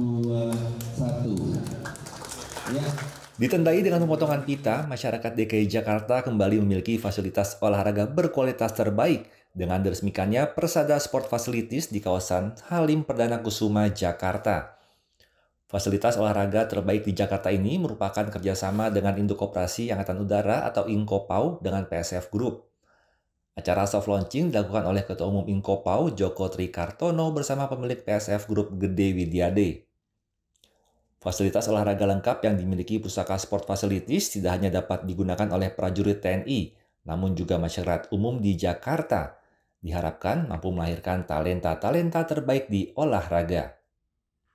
dua, Ya. Ditandai dengan pemotongan pita, masyarakat DKI Jakarta kembali memiliki fasilitas olahraga berkualitas terbaik dengan diresmikannya Persada Sport Facilities di kawasan Halim Perdana Kusuma, Jakarta. Fasilitas olahraga terbaik di Jakarta ini merupakan kerjasama dengan Induk Koperasi Angkatan Udara atau Inkopau dengan PSF Group. Acara soft launching dilakukan oleh Ketua Umum Inkopau Joko Trikartono bersama pemilik PSF Group Gede Widyade. Fasilitas olahraga lengkap yang dimiliki Pusaka Sport Facilities tidak hanya dapat digunakan oleh prajurit TNI, namun juga masyarakat umum di Jakarta. Diharapkan mampu melahirkan talenta-talenta terbaik di olahraga.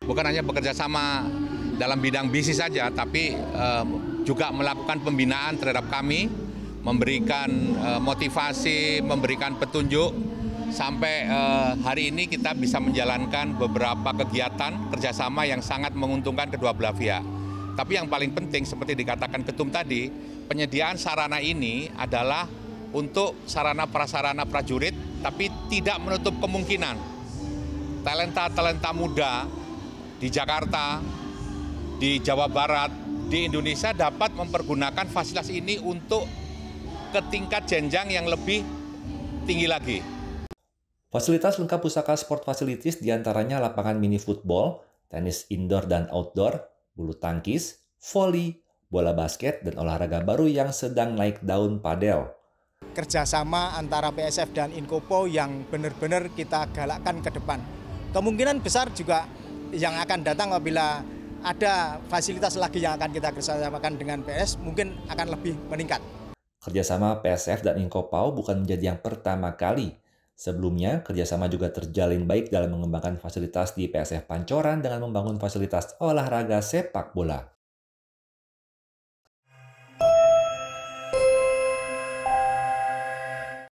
Bukan hanya bekerja sama dalam bidang bisnis saja, tapi eh, juga melakukan pembinaan terhadap kami, memberikan eh, motivasi, memberikan petunjuk sampai uh, hari ini kita bisa menjalankan beberapa kegiatan kerjasama yang sangat menguntungkan kedua belah pihak. Tapi yang paling penting seperti dikatakan Ketum tadi, penyediaan sarana ini adalah untuk sarana prasarana prajurit, tapi tidak menutup kemungkinan talenta-talenta muda di Jakarta, di Jawa Barat, di Indonesia dapat mempergunakan fasilitas ini untuk ke tingkat jenjang yang lebih tinggi lagi. Fasilitas lengkap pusaka sport facilities diantaranya lapangan mini football, tenis indoor dan outdoor, bulu tangkis, voli, bola basket, dan olahraga baru yang sedang naik daun padel. Kerjasama antara PSF dan Inkopo yang benar-benar kita galakkan ke depan. Kemungkinan besar juga yang akan datang apabila ada fasilitas lagi yang akan kita kerjasamakan dengan PS mungkin akan lebih meningkat. Kerjasama PSF dan Inkopau bukan menjadi yang pertama kali Sebelumnya, kerjasama juga terjalin baik dalam mengembangkan fasilitas di PSF Pancoran dengan membangun fasilitas olahraga sepak bola.